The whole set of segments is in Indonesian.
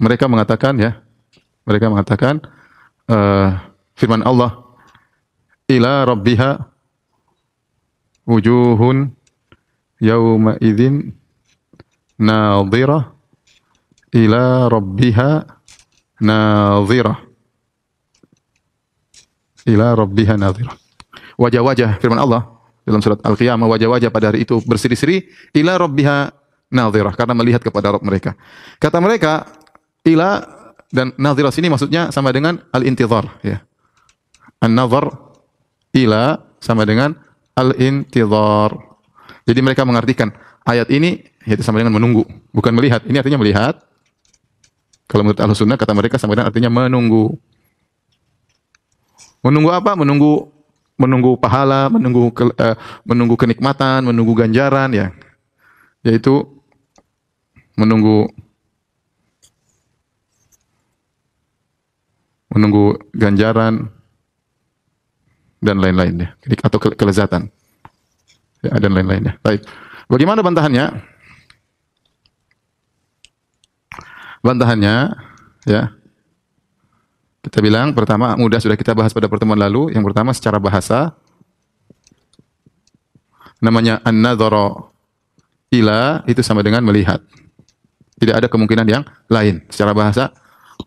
mereka mengatakan ya, mereka mengatakan uh, firman Allah ila rabbiha wujuhun yauma idzin nadhira ila rabbiha nadhira ila rabbiha nadhira wajah-wajah firman Allah dalam surat Al-Qiyamah wajah-wajah pada hari itu berseri-seri ila rabbiha nadhira karena melihat kepada Rabb mereka kata mereka Ila dan nadhira sini maksudnya sama dengan al-intidhar ya. An-nadhar ila sama dengan al-intidhar. Jadi mereka mengartikan ayat ini yaitu sama dengan menunggu, bukan melihat. Ini artinya melihat. Kalau menurut al sunnah kata mereka sama dengan artinya menunggu. Menunggu apa? Menunggu menunggu pahala, menunggu ke, uh, menunggu kenikmatan, menunggu ganjaran ya. Yaitu menunggu menunggu ganjaran dan lain-lainnya atau kelezatan ya, dan lain-lainnya. Baik. Bagaimana bantahannya? Bantahannya ya. Kita bilang pertama mudah sudah kita bahas pada pertemuan lalu. Yang pertama secara bahasa namanya an-nadhara ila itu sama dengan melihat. Tidak ada kemungkinan yang lain secara bahasa.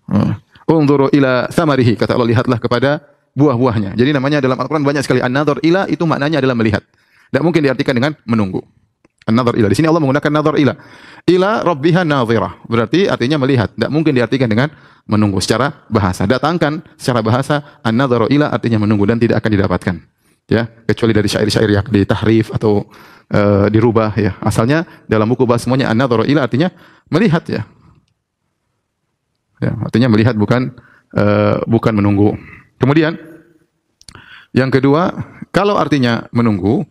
Hmm. Unzuru ila samarihi kata Allah lihatlah kepada buah-buahnya. Jadi namanya dalam Al-Qur'an banyak sekali an-nadhar ila itu maknanya adalah melihat. Tidak mungkin diartikan dengan menunggu. An-nadhar ila. Di sini Allah menggunakan nadhar ila. Ila rabbiha nadhirah. Berarti artinya melihat. Tidak mungkin diartikan dengan menunggu secara bahasa. Datangkan secara bahasa an-nadhar ila artinya menunggu dan tidak akan didapatkan. Ya, kecuali dari syair-syair yang ditahrif atau uh, dirubah ya. Asalnya dalam buku bahasa semuanya an-nadhar ila artinya melihat ya. Ya, artinya melihat bukan uh, bukan menunggu. Kemudian yang kedua, kalau artinya menunggu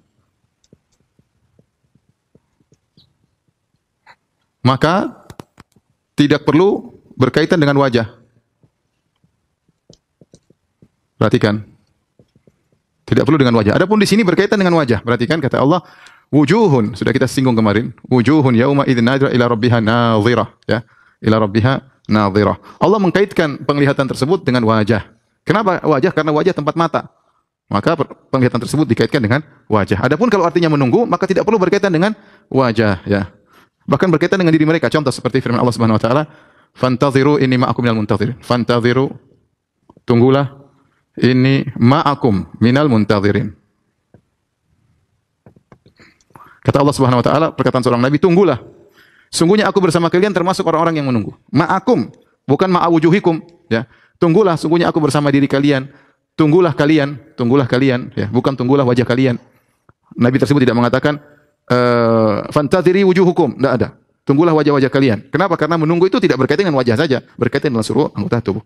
maka tidak perlu berkaitan dengan wajah. Perhatikan. Tidak perlu dengan wajah. Adapun di sini berkaitan dengan wajah. Perhatikan kata Allah, wujuhun sudah kita singgung kemarin. Wujuhun yauma nadra ila rabbiha nadhira ya. Ila rabbiha nadhirah. Allah mengkaitkan penglihatan tersebut dengan wajah. Kenapa wajah? Karena wajah tempat mata. Maka penglihatan tersebut dikaitkan dengan wajah. Adapun kalau artinya menunggu, maka tidak perlu berkaitan dengan wajah ya. Bahkan berkaitan dengan diri mereka. Contoh seperti firman Allah Subhanahu wa taala, "Fantaziru ini ma'akum minal muntazirin." Fantaziru tunggulah ini ma'akum minal muntazirin. Kata Allah Subhanahu wa taala, perkataan seorang nabi, tunggulah Sungguhnya aku bersama kalian termasuk orang-orang yang menunggu. Ma'akum, bukan ma'awujuhikum, ya. Tunggulah sungguhnya aku bersama diri kalian. Tunggulah kalian, tunggulah kalian, ya. Bukan tunggulah wajah kalian. Nabi tersebut tidak mengatakan eh fantaziri wujuhukum, tidak ada. Tunggulah wajah-wajah kalian. Kenapa? Karena menunggu itu tidak berkaitan dengan wajah saja, berkaitan dengan seluruh anggota tubuh.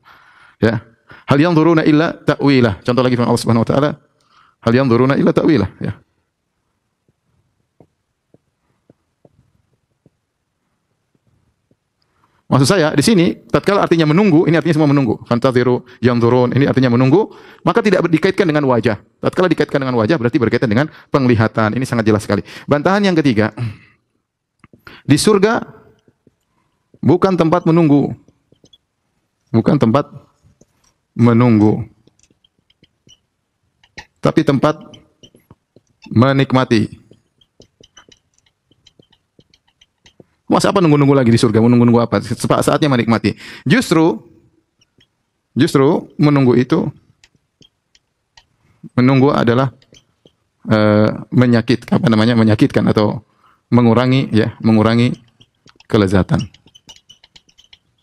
Ya. Hal yang turuna illa ta'wilah. Contoh lagi firman Allah Subhanahu wa taala, hal yang turuna illa ta'wilah, ya. Maksud saya di sini tatkala artinya menunggu, ini artinya semua menunggu. Fantaziru yanzurun, ini artinya menunggu, maka tidak dikaitkan dengan wajah. Tatkala dikaitkan dengan wajah berarti berkaitan dengan penglihatan. Ini sangat jelas sekali. Bantahan yang ketiga. Di surga bukan tempat menunggu. Bukan tempat menunggu. Tapi tempat menikmati. masa apa nunggu-nunggu lagi di surga? Menunggu-nunggu apa? Saatnya menikmati. Justru justru menunggu itu menunggu adalah e, menyakit apa namanya? menyakitkan atau mengurangi ya, mengurangi kelezatan.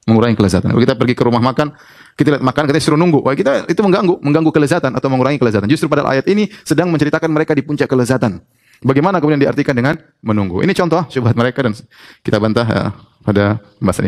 Mengurangi kelezatan. Kalau kita pergi ke rumah makan, kita lihat makan kita suruh nunggu. Wah, kita itu mengganggu, mengganggu kelezatan atau mengurangi kelezatan. Justru pada ayat ini sedang menceritakan mereka di puncak kelezatan. Bagaimana kemudian diartikan dengan menunggu? Ini contoh syubhat mereka dan kita bantah ya, pada pembahasan ini.